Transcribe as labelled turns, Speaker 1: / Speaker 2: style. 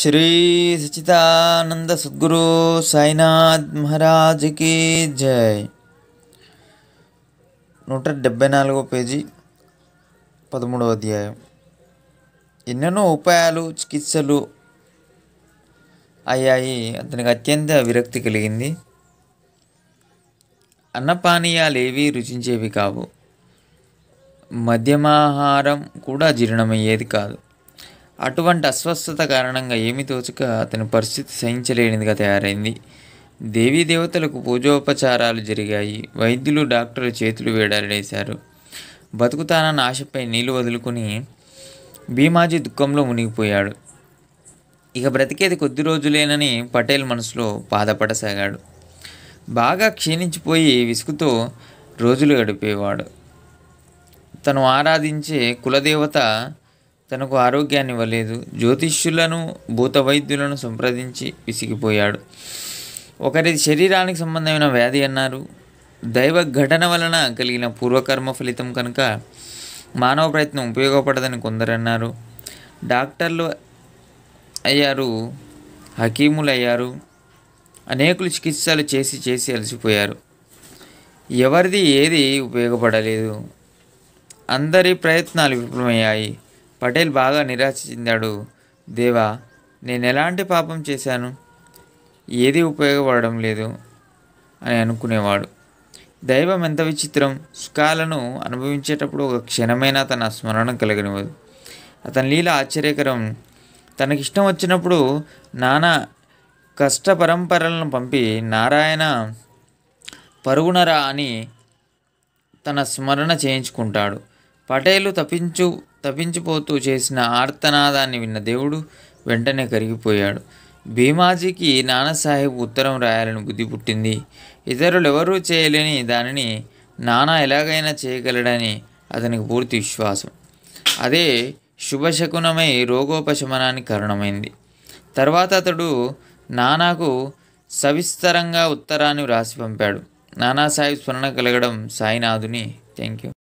Speaker 1: శ్రీ సచిదానంద సద్గురు సాయినాథ్ మహారాజ్కి జై నూట డెబ్బై నాలుగో పేజీ పదమూడవ అధ్యాయం ఎన్నెన్నో ఉపాయాలు చికిత్సలు అయ్యాయి అతనికి అత్యంత విరక్తి కలిగింది అన్నపానీయాలు ఏవి రుచించేవి కావు మద్యమాహారం కూడా జీర్ణమయ్యేది కాదు అటువంటి అస్వస్థత కారణంగా ఏమి తోచక అతని పరిస్థితి సహించలేనిదిగా తయారైంది దేవీ దేవతలకు పూజోపచారాలు జరిగాయి వైద్యులు డాక్టర్లు చేతులు వేలాడేశారు బతుకుతానన్న ఆశపై నీళ్లు వదులుకుని భీమాజీ దుఃఖంలో మునిగిపోయాడు ఇక బ్రతికేది కొద్ది రోజులేనని పటేల్ మనసులో బాధపడసాగాడు బాగా క్షీణించిపోయి విసుగుతో రోజులు గడిపేవాడు తను ఆరాధించే కులదేవత తనకు ఆరోగ్యాన్ని ఇవ్వలేదు జ్యోతిష్యులను భూత వైద్యులను సంప్రదించి విసిగిపోయాడు ఒకరి శరీరానికి సంబంధమైన వ్యాధి అన్నారు దైవ ఘటన వలన కలిగిన పూర్వకర్మ ఫలితం కనుక మానవ ప్రయత్నం ఉపయోగపడదని కొందరన్నారు డాక్టర్లు అయ్యారు హకీములు అయ్యారు అనేకులు చికిత్సలు చేసి చేసి అలసిపోయారు ఎవరిది ఏది ఉపయోగపడలేదు అందరి ప్రయత్నాలు విఫలమయ్యాయి పటేల్ బాగా నిరాశ చెందాడు దేవా నేను ఎలాంటి పాపం చేశాను ఏది ఉపయోగపడడం లేదు అని అనుకునేవాడు దైవం ఎంత విచిత్రం సుఖాలను అనుభవించేటప్పుడు ఒక క్షణమైన తన స్మరణ కలిగినవదు అతని లీల ఆశ్చర్యకరం తనకిష్టం వచ్చినప్పుడు నానా కష్ట పరంపరలను పంపి నారాయణ పరుగునరా అని తన స్మరణ చేయించుకుంటాడు పటేలు తప్పించు తపించిపోతూ చేసిన ఆర్తనాదాన్ని విన్న దేవుడు వెంటనే కరిగిపోయాడు భీమాజీకి నానాసాహెబ్ ఉత్తరం రాయాలని బుద్ధి పుట్టింది ఇతరులు ఎవరూ చేయలేని దానిని నానా ఎలాగైనా చేయగలడని అతనికి పూర్తి విశ్వాసం అదే శుభశకునమై రోగోపశమనానికి కారణమైంది తర్వాత అతడు నానాకు సవిస్తరంగా ఉత్తరాన్ని రాసి పంపాడు నానాసాహెబ్ స్మరణ కలగడం సాయినాథుని థ్యాంక్ యూ